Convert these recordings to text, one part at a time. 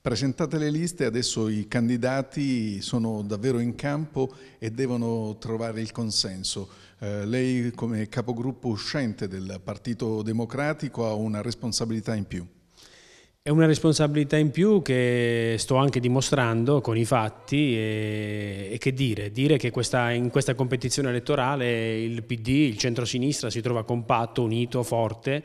Presentate le liste, adesso i candidati sono davvero in campo e devono trovare il consenso. Eh, lei come capogruppo uscente del Partito Democratico ha una responsabilità in più. È una responsabilità in più che sto anche dimostrando con i fatti e, e che dire, dire che questa, in questa competizione elettorale il PD, il centro-sinistra, si trova compatto, unito, forte,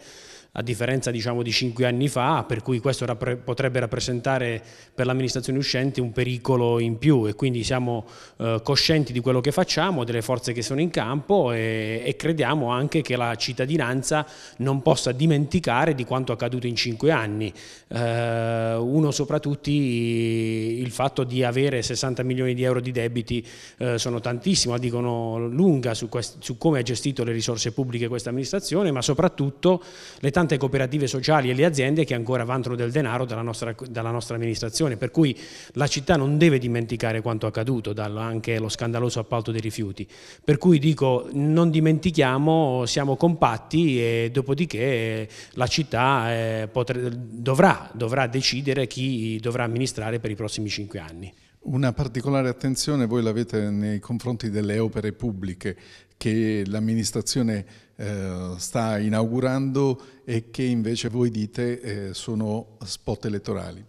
a differenza diciamo, di cinque anni fa, per cui questo rappre potrebbe rappresentare per l'amministrazione uscente un pericolo in più e quindi siamo eh, coscienti di quello che facciamo, delle forze che sono in campo e, e, crediamo anche che la cittadinanza non possa dimenticare di quanto accaduto in cinque anni eh, uno soprattutto il fatto di avere 60 milioni di euro di debiti eh, sono tantissimo, dicono lunga su, su come ha gestito le risorse pubbliche questa amministrazione, ma soprattutto le tante cooperative sociali e le aziende che ancora vantano del denaro dalla nostra, dalla nostra amministrazione, per cui la città non deve dimenticare quanto accaduto, anche lo scandaloso appalto dei rifiuti, per cui dico non dimentichiamo, siamo compatti e dopodiché la città eh, potre, dovrà dovrà, decidere chi dovrà amministrare per i prossimi cinque anni. Una particolare attenzione voi l'avete nei confronti delle opere pubbliche che l'amministrazione eh, sta inaugurando e che invece voi dite eh, sono spot elettorali.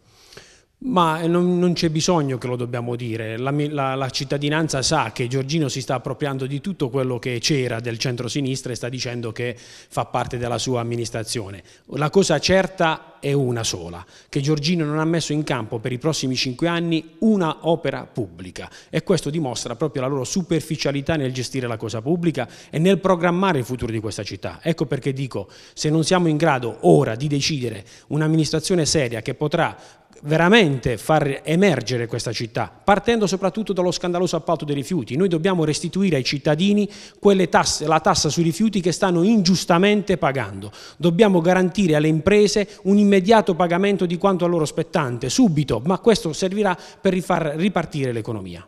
Ma eh, non, non c'è bisogno che lo dobbiamo dire, la, la, la, cittadinanza sa che Giorgino si sta appropriando di tutto quello che c'era del centro-sinistra e sta dicendo che fa parte della sua amministrazione. La cosa certa è una sola, che Giorgino non ha messo in campo per i prossimi cinque anni una opera pubblica e questo dimostra proprio la loro superficialità nel gestire la cosa pubblica e nel programmare il futuro di questa città. Ecco perché dico, se non siamo in grado ora di decidere un'amministrazione seria che potrà veramente far emergere questa città, partendo soprattutto dallo scandaloso appalto dei rifiuti. Noi dobbiamo restituire ai cittadini tasse, la tassa sui rifiuti che stanno ingiustamente pagando. Dobbiamo garantire alle imprese un immediato pagamento di quanto a loro spettante, subito, ma questo servirà per rifar ripartire l'economia.